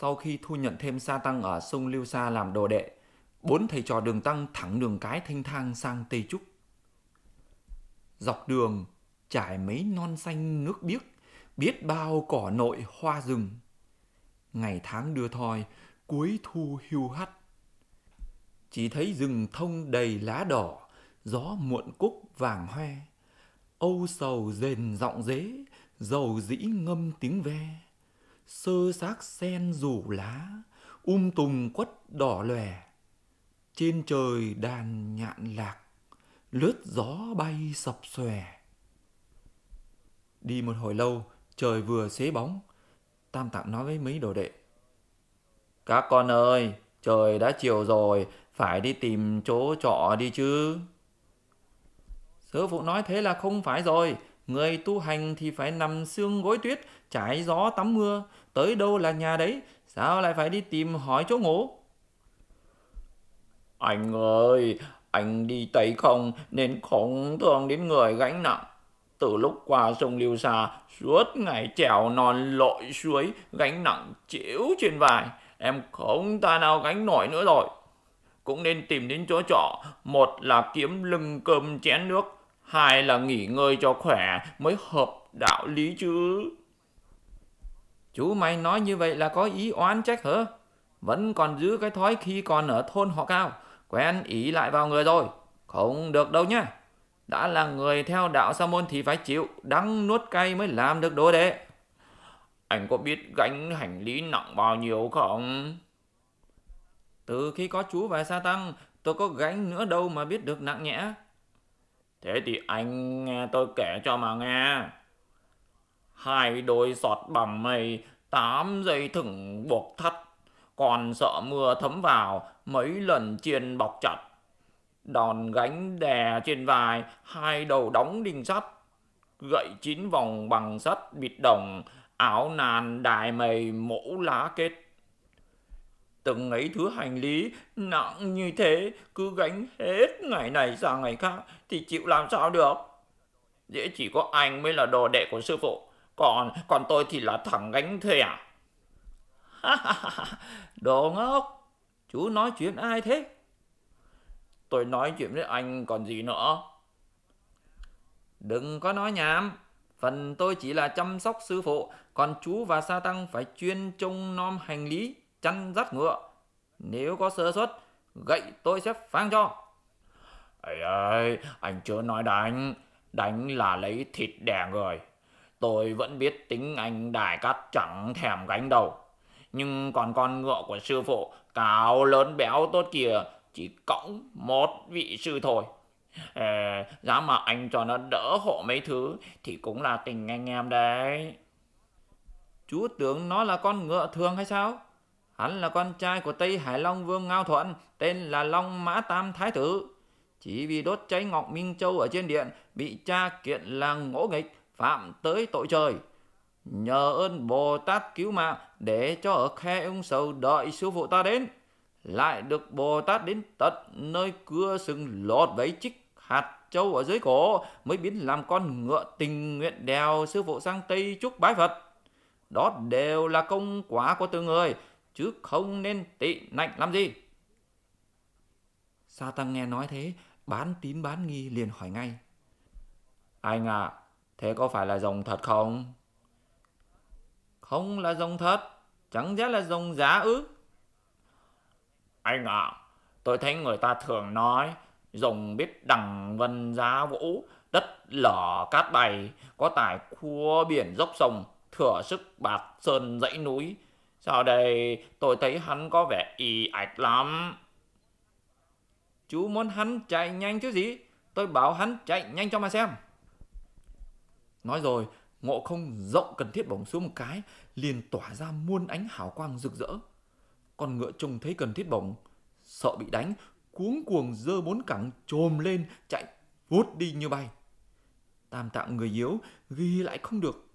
Sau khi thu nhận thêm Sa Tăng ở sông Lưu Sa làm đồ đệ, bốn thầy trò đường Tăng thẳng đường cái thanh thang sang Tây Trúc. Dọc đường, trải mấy non xanh nước biếc, biết bao cỏ nội hoa rừng. Ngày tháng đưa thoi, cuối thu hưu hắt. Chỉ thấy rừng thông đầy lá đỏ, gió muộn cúc vàng hoe. Âu sầu rền giọng dế, dầu dĩ ngâm tiếng ve sơ xác sen rủ lá um tùng quất đỏ lòe trên trời đàn nhạn lạc lướt gió bay sập xòe đi một hồi lâu trời vừa xế bóng tam tạng nói với mấy đồ đệ các con ơi trời đã chiều rồi phải đi tìm chỗ trọ đi chứ sư phụ nói thế là không phải rồi Người tu hành thì phải nằm xương gối tuyết, trải gió tắm mưa, tới đâu là nhà đấy, sao lại phải đi tìm hỏi chỗ ngủ? Anh ơi, anh đi Tây không nên không thường đến người gánh nặng. Từ lúc qua sông Liêu Sa, suốt ngày trèo non lội suối, gánh nặng chịu trên vai. Em không ta nào gánh nổi nữa rồi. Cũng nên tìm đến chỗ trọ, một là kiếm lưng cơm chén nước, hai là nghỉ ngơi cho khỏe mới hợp đạo lý chứ. Chú mày nói như vậy là có ý oán trách hả? Vẫn còn giữ cái thói khi còn ở thôn họ cao, quen ý lại vào người rồi. Không được đâu nhá. Đã là người theo đạo sa môn thì phải chịu, đắng nuốt cay mới làm được đồ đệ. Anh có biết gánh hành lý nặng bao nhiêu không? Từ khi có chú và sa tăng, tôi có gánh nữa đâu mà biết được nặng nhẹ. Thế thì anh nghe à, tôi kể cho mà nghe. Hai đôi sọt bằng mây, tám dây thừng buộc thắt, còn sợ mưa thấm vào, mấy lần chiên bọc chặt. Đòn gánh đè trên vai, hai đầu đóng đinh sắt, gậy chín vòng bằng sắt bịt đồng, áo nàn đài mây mũ lá kết từng ấy thứ hành lý nặng như thế cứ gánh hết ngày này sang ngày khác thì chịu làm sao được dễ chỉ có anh mới là đồ đệ của sư phụ còn còn tôi thì là thằng gánh thuê à đồ ngốc chú nói chuyện ai thế tôi nói chuyện với anh còn gì nữa đừng có nói nhảm phần tôi chỉ là chăm sóc sư phụ còn chú và sa tăng phải chuyên trông nom hành lý chăn dắt ngựa nếu có sơ suất gậy tôi sẽ phang cho ấy ơi anh chưa nói đánh đánh là lấy thịt đẻ người tôi vẫn biết tính anh đài cắt chẳng thèm gánh đầu nhưng còn con ngựa của sư phụ cao lớn béo tốt kìa chỉ cõng một vị sư thôi à, giá mà anh cho nó đỡ hộ mấy thứ thì cũng là tình anh em đấy chú tưởng nó là con ngựa thường hay sao Hắn là con trai của Tây Hải Long Vương Ngao Thuận, tên là Long Mã Tam Thái Tử. Chỉ vì đốt cháy Ngọc Minh Châu ở trên điện, bị cha kiện là ngỗ nghịch, phạm tới tội trời. Nhờ ơn Bồ Tát cứu mạng để cho ở khe ông sầu đợi sư phụ ta đến. Lại được Bồ Tát đến tận nơi cưa sừng lột vấy chích hạt châu ở dưới cổ mới biến làm con ngựa tình nguyện đèo sư phụ sang Tây chúc bái Phật. Đó đều là công quả của từng người, chứ không nên tị nạnh làm gì. Sa tăng nghe nói thế, bán tín bán nghi liền hỏi ngay. Anh à, thế có phải là rồng thật không? Không là rồng thật, chẳng lẽ là rồng giá ư? Anh à, tôi thấy người ta thường nói rồng biết đằng vân giá vũ, đất lở cát bày, có tài cua biển dốc sông, thừa sức bạt sơn dãy núi, sau đây tôi thấy hắn có vẻ y ạch lắm. Chú muốn hắn chạy nhanh chứ gì? Tôi bảo hắn chạy nhanh cho mà xem. Nói rồi, ngộ không rộng cần thiết bổng xuống một cái, liền tỏa ra muôn ánh hào quang rực rỡ. Con ngựa trông thấy cần thiết bổng, sợ bị đánh, cuống cuồng dơ bốn cẳng trồm lên chạy vút đi như bay. Tam tạng người yếu ghi lại không được,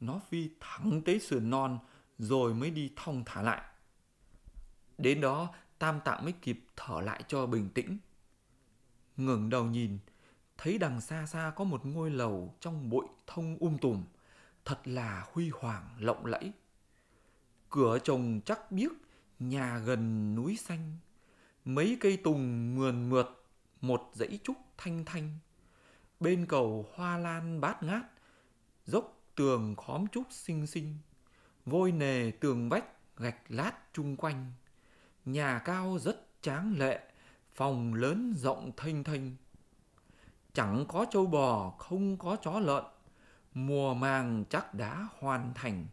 nó phi thẳng tới sườn non, rồi mới đi thong thả lại. Đến đó, Tam Tạng mới kịp thở lại cho bình tĩnh. Ngừng đầu nhìn, thấy đằng xa xa có một ngôi lầu trong bụi thông um tùm, thật là huy hoàng lộng lẫy. Cửa trồng chắc biếc, nhà gần núi xanh, mấy cây tùng mườn mượt, một dãy trúc thanh thanh. Bên cầu hoa lan bát ngát, dốc tường khóm trúc xinh xinh vôi nề tường vách gạch lát chung quanh nhà cao rất tráng lệ phòng lớn rộng thênh thênh chẳng có trâu bò không có chó lợn mùa màng chắc đã hoàn thành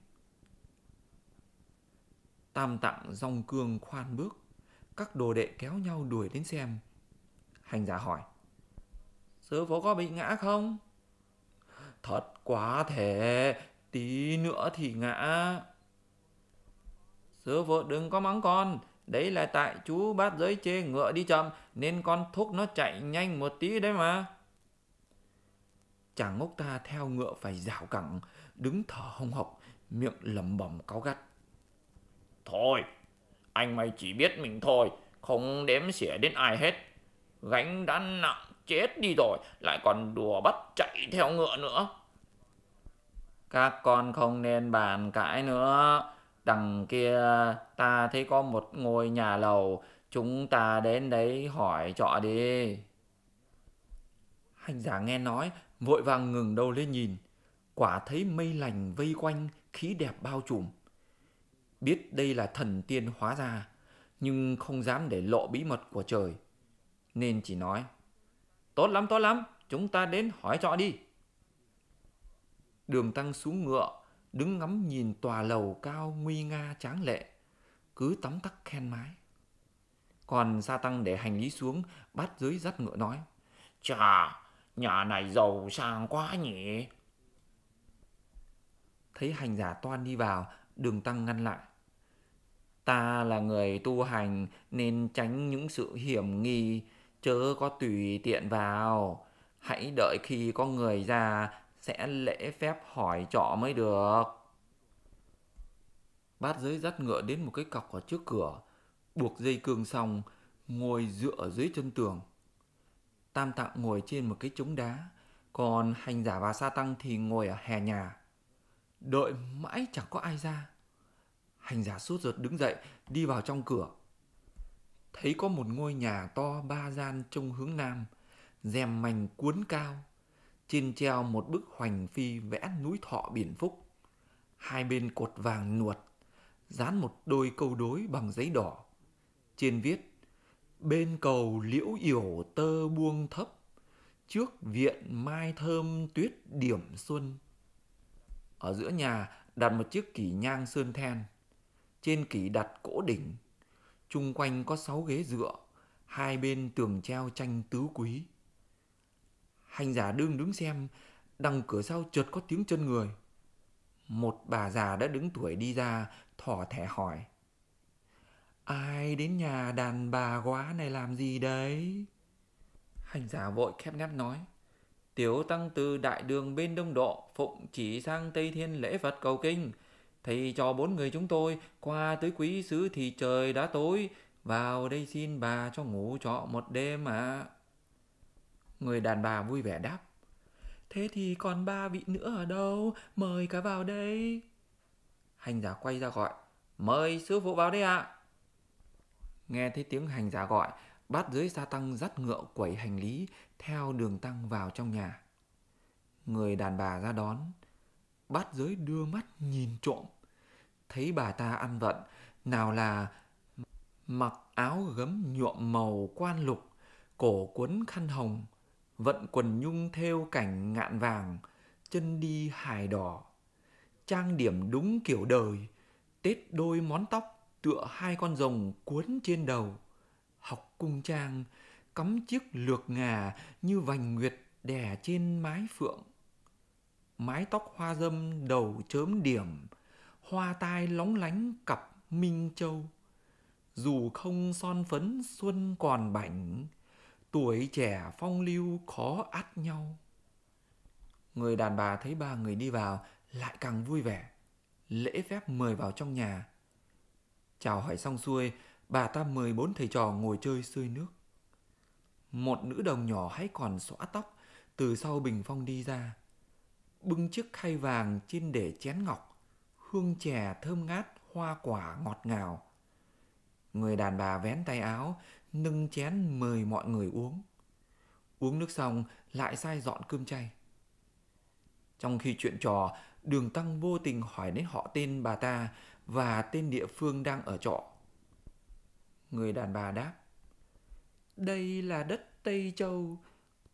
tam tặng rong cương khoan bước các đồ đệ kéo nhau đuổi đến xem hành giả hỏi sư phụ có bị ngã không thật quá thể Tí nữa thì ngã. Sư phụ đừng có mắng con. Đấy là tại chú bát giới chê ngựa đi chậm nên con thúc nó chạy nhanh một tí đấy mà. Chàng ngốc ta theo ngựa phải rào cẳng, đứng thở hông hộc, miệng lầm bầm cáo gắt. Thôi, anh mày chỉ biết mình thôi, không đếm xỉa đến ai hết. Gánh đã nặng chết đi rồi, lại còn đùa bắt chạy theo ngựa nữa các con không nên bàn cãi nữa đằng kia ta thấy có một ngôi nhà lầu chúng ta đến đấy hỏi trọ đi hành giả nghe nói vội vàng ngừng đầu lên nhìn quả thấy mây lành vây quanh khí đẹp bao trùm biết đây là thần tiên hóa ra nhưng không dám để lộ bí mật của trời nên chỉ nói tốt lắm tốt lắm chúng ta đến hỏi trọ đi Đường tăng xuống ngựa, đứng ngắm nhìn tòa lầu cao nguy nga tráng lệ, cứ tắm tắc khen mái. Còn Sa Tăng để hành lý xuống, bắt dưới dắt ngựa nói. Chà, nhà này giàu sang quá nhỉ. Thấy hành giả toan đi vào, đường tăng ngăn lại. Ta là người tu hành nên tránh những sự hiểm nghi, chớ có tùy tiện vào. Hãy đợi khi có người ra sẽ lễ phép hỏi trọ mới được. Bát giới dắt ngựa đến một cái cọc ở trước cửa, buộc dây cương xong, ngồi dựa dưới chân tường. Tam tạng ngồi trên một cái trống đá, còn hành giả và sa tăng thì ngồi ở hè nhà. Đợi mãi chẳng có ai ra. Hành giả sốt ruột đứng dậy, đi vào trong cửa. Thấy có một ngôi nhà to ba gian trông hướng nam, rèm mảnh cuốn cao, trên treo một bức hoành phi vẽ núi thọ biển phúc. Hai bên cột vàng nuột, dán một đôi câu đối bằng giấy đỏ. Trên viết, bên cầu liễu yểu tơ buông thấp, trước viện mai thơm tuyết điểm xuân. Ở giữa nhà đặt một chiếc kỷ nhang sơn then, trên kỷ đặt cỗ đỉnh, chung quanh có sáu ghế dựa, hai bên tường treo tranh tứ quý. Hành giả đương đứng xem, đằng cửa sau chợt có tiếng chân người. Một bà già đã đứng tuổi đi ra, thỏ thẻ hỏi. Ai đến nhà đàn bà quá này làm gì đấy? Hành giả vội khép nép nói. Tiểu tăng từ đại đường bên đông độ, phụng chỉ sang Tây Thiên lễ Phật cầu kinh. Thầy cho bốn người chúng tôi qua tới quý sứ thì trời đã tối, vào đây xin bà cho ngủ trọ một đêm ạ. À. Người đàn bà vui vẻ đáp. Thế thì còn ba vị nữa ở đâu? Mời cả vào đây. Hành giả quay ra gọi. Mời sư phụ vào đây ạ. À. Nghe thấy tiếng hành giả gọi, bát dưới sa tăng dắt ngựa quẩy hành lý theo đường tăng vào trong nhà. Người đàn bà ra đón, bát giới đưa mắt nhìn trộm, thấy bà ta ăn vận, nào là mặc áo gấm nhuộm màu quan lục, cổ quấn khăn hồng, vận quần nhung theo cảnh ngạn vàng chân đi hài đỏ trang điểm đúng kiểu đời tết đôi món tóc tựa hai con rồng cuốn trên đầu học cung trang cắm chiếc lược ngà như vành nguyệt đè trên mái phượng mái tóc hoa dâm đầu chớm điểm hoa tai lóng lánh cặp minh châu dù không son phấn xuân còn bảnh tuổi trẻ phong lưu khó ắt nhau. Người đàn bà thấy ba người đi vào lại càng vui vẻ, lễ phép mời vào trong nhà. Chào hỏi xong xuôi, bà ta mời bốn thầy trò ngồi chơi sơi nước. Một nữ đồng nhỏ hãy còn xõa tóc, từ sau bình phong đi ra. Bưng chiếc khay vàng trên để chén ngọc, hương chè thơm ngát, hoa quả ngọt ngào. Người đàn bà vén tay áo, nâng chén mời mọi người uống. Uống nước xong lại sai dọn cơm chay. Trong khi chuyện trò, đường tăng vô tình hỏi đến họ tên bà ta và tên địa phương đang ở trọ. Người đàn bà đáp, đây là đất Tây Châu,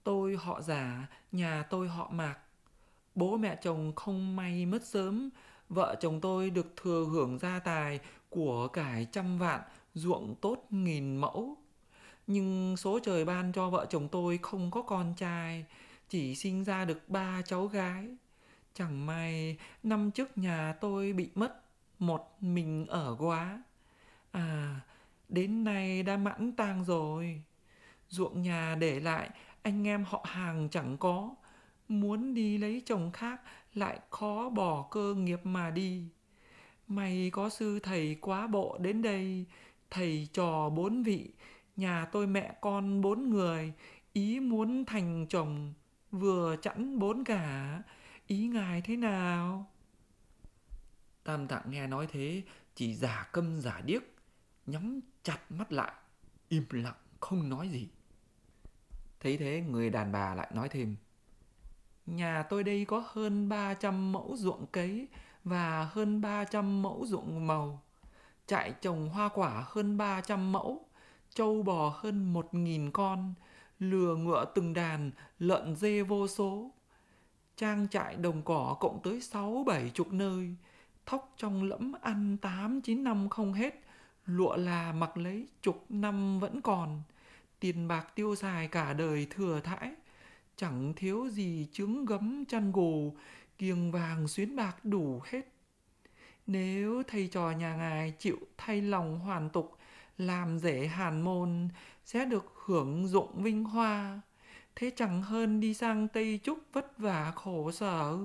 tôi họ giả, nhà tôi họ mạc. Bố mẹ chồng không may mất sớm, vợ chồng tôi được thừa hưởng gia tài của cải trăm vạn, ruộng tốt nghìn mẫu nhưng số trời ban cho vợ chồng tôi không có con trai chỉ sinh ra được ba cháu gái chẳng may năm trước nhà tôi bị mất một mình ở quá à đến nay đã mãn tang rồi ruộng nhà để lại anh em họ hàng chẳng có muốn đi lấy chồng khác lại khó bỏ cơ nghiệp mà đi may có sư thầy quá bộ đến đây thầy trò bốn vị nhà tôi mẹ con bốn người ý muốn thành chồng vừa chẵn bốn cả ý ngài thế nào tam tạng nghe nói thế chỉ giả câm giả điếc nhắm chặt mắt lại im lặng không nói gì thấy thế người đàn bà lại nói thêm nhà tôi đây có hơn ba trăm mẫu ruộng cấy và hơn ba trăm mẫu ruộng màu, trại trồng hoa quả hơn ba trăm mẫu, trâu bò hơn một nghìn con, lừa ngựa từng đàn, lợn dê vô số. Trang trại đồng cỏ cộng tới sáu bảy chục nơi, thóc trong lẫm ăn tám chín năm không hết, lụa là mặc lấy chục năm vẫn còn, tiền bạc tiêu xài cả đời thừa thãi, chẳng thiếu gì trứng gấm chăn gù, kiềng vàng xuyến bạc đủ hết. Nếu thầy trò nhà ngài chịu thay lòng hoàn tục, làm rể hàn môn sẽ được hưởng dụng vinh hoa thế chẳng hơn đi sang tây trúc vất vả khổ sở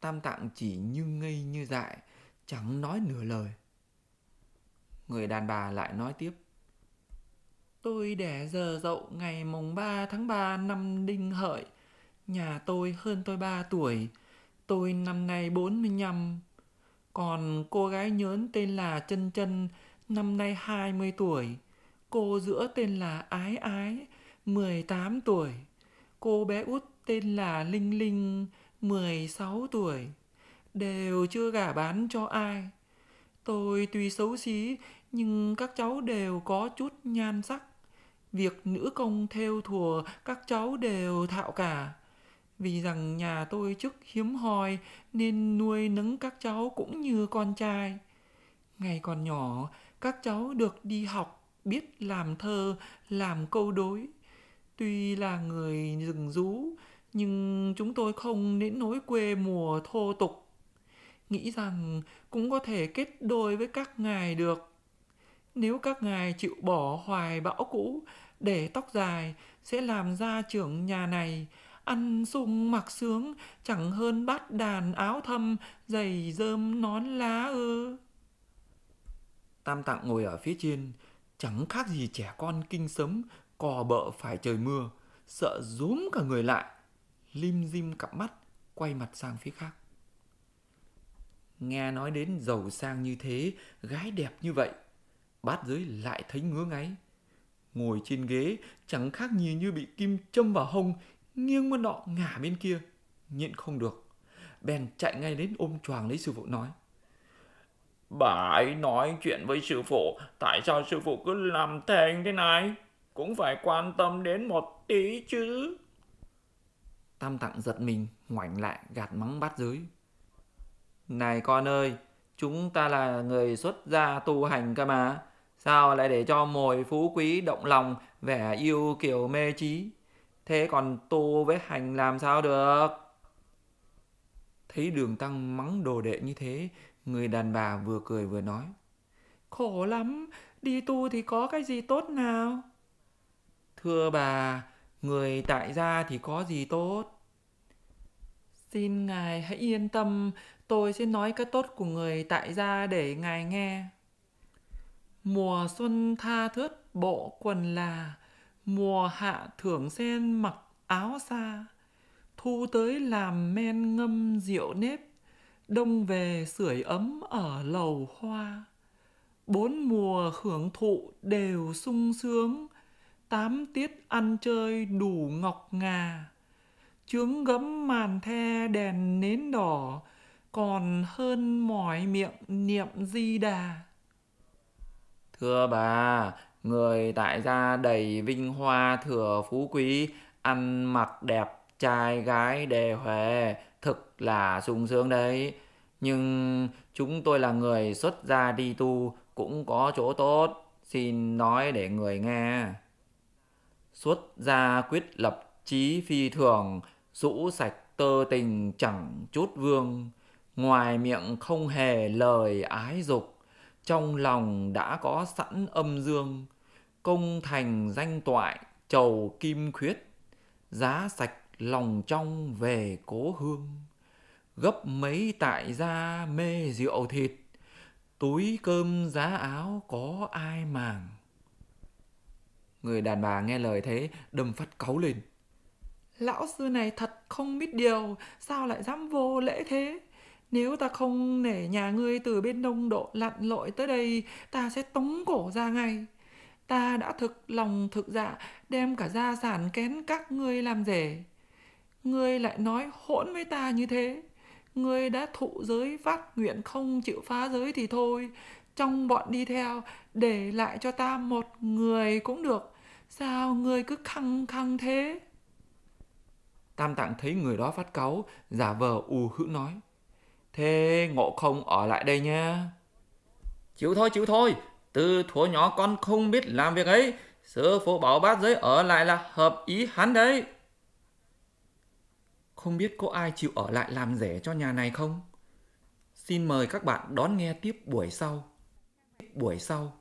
tam tạng chỉ như ngây như dại chẳng nói nửa lời người đàn bà lại nói tiếp tôi đẻ giờ dậu ngày mùng 3 tháng 3 năm đinh hợi nhà tôi hơn tôi 3 tuổi tôi năm nay 45 còn cô gái nhớn tên là chân chân năm nay 20 tuổi. Cô giữa tên là Ái Ái, 18 tuổi. Cô bé út tên là Linh Linh, 16 tuổi. Đều chưa gả bán cho ai. Tôi tuy xấu xí, nhưng các cháu đều có chút nhan sắc. Việc nữ công theo thùa các cháu đều thạo cả. Vì rằng nhà tôi chức hiếm hoi nên nuôi nấng các cháu cũng như con trai. Ngày còn nhỏ, các cháu được đi học biết làm thơ làm câu đối tuy là người rừng rú nhưng chúng tôi không nến nỗi quê mùa thô tục nghĩ rằng cũng có thể kết đôi với các ngài được nếu các ngài chịu bỏ hoài bão cũ để tóc dài sẽ làm ra trưởng nhà này ăn sung mặc sướng chẳng hơn bát đàn áo thâm giày rơm nón lá ư Tam Tạng ngồi ở phía trên, chẳng khác gì trẻ con kinh sấm, cò bợ phải trời mưa, sợ rúm cả người lại, lim dim cặp mắt, quay mặt sang phía khác. Nghe nói đến giàu sang như thế, gái đẹp như vậy, bát giới lại thấy ngứa ngáy. Ngồi trên ghế, chẳng khác gì như bị kim châm vào hông, nghiêng bên nọ ngả bên kia, nhịn không được. Bèn chạy ngay đến ôm choàng lấy sư phụ nói. Bà ấy nói chuyện với sư phụ, tại sao sư phụ cứ làm thèn thế này? Cũng phải quan tâm đến một tí chứ. Tam tặng giật mình, ngoảnh lại gạt mắng bát giới. Này con ơi, chúng ta là người xuất gia tu hành cơ mà. Sao lại để cho mồi phú quý động lòng, vẻ yêu kiểu mê trí? Thế còn tu với hành làm sao được? Thấy đường tăng mắng đồ đệ như thế, Người đàn bà vừa cười vừa nói. Khổ lắm, đi tu thì có cái gì tốt nào? Thưa bà, người tại gia thì có gì tốt? Xin ngài hãy yên tâm, tôi sẽ nói cái tốt của người tại gia để ngài nghe. Mùa xuân tha thướt bộ quần là, mùa hạ thưởng sen mặc áo xa, thu tới làm men ngâm rượu nếp, đông về sưởi ấm ở lầu hoa bốn mùa hưởng thụ đều sung sướng tám tiết ăn chơi đủ ngọc ngà trướng gấm màn the đèn nến đỏ còn hơn mỏi miệng niệm di đà thưa bà người tại gia đầy vinh hoa thừa phú quý ăn mặc đẹp trai gái đề huề thực là sung sướng đấy nhưng chúng tôi là người xuất gia đi tu cũng có chỗ tốt xin nói để người nghe xuất gia quyết lập chí phi thường rũ sạch tơ tình chẳng chút vương ngoài miệng không hề lời ái dục trong lòng đã có sẵn âm dương công thành danh toại trầu kim khuyết giá sạch lòng trong về cố hương gấp mấy tại gia mê rượu thịt túi cơm giá áo có ai màng người đàn bà nghe lời thế đâm phát cáu lên lão sư này thật không biết điều sao lại dám vô lễ thế nếu ta không nể nhà ngươi từ bên đông độ lặn lội tới đây ta sẽ tống cổ ra ngay ta đã thực lòng thực dạ đem cả gia sản kén các ngươi làm rể ngươi lại nói hỗn với ta như thế ngươi đã thụ giới phát nguyện không chịu phá giới thì thôi trong bọn đi theo để lại cho ta một người cũng được sao ngươi cứ khăng khăng thế tam tạng thấy người đó phát cáu giả vờ ù hữu nói thế ngộ không ở lại đây nha chịu thôi chịu thôi từ thuở nhỏ con không biết làm việc ấy sư phụ bảo bát giới ở lại là hợp ý hắn đấy không biết có ai chịu ở lại làm rẻ cho nhà này không? Xin mời các bạn đón nghe tiếp buổi sau. Buổi sau.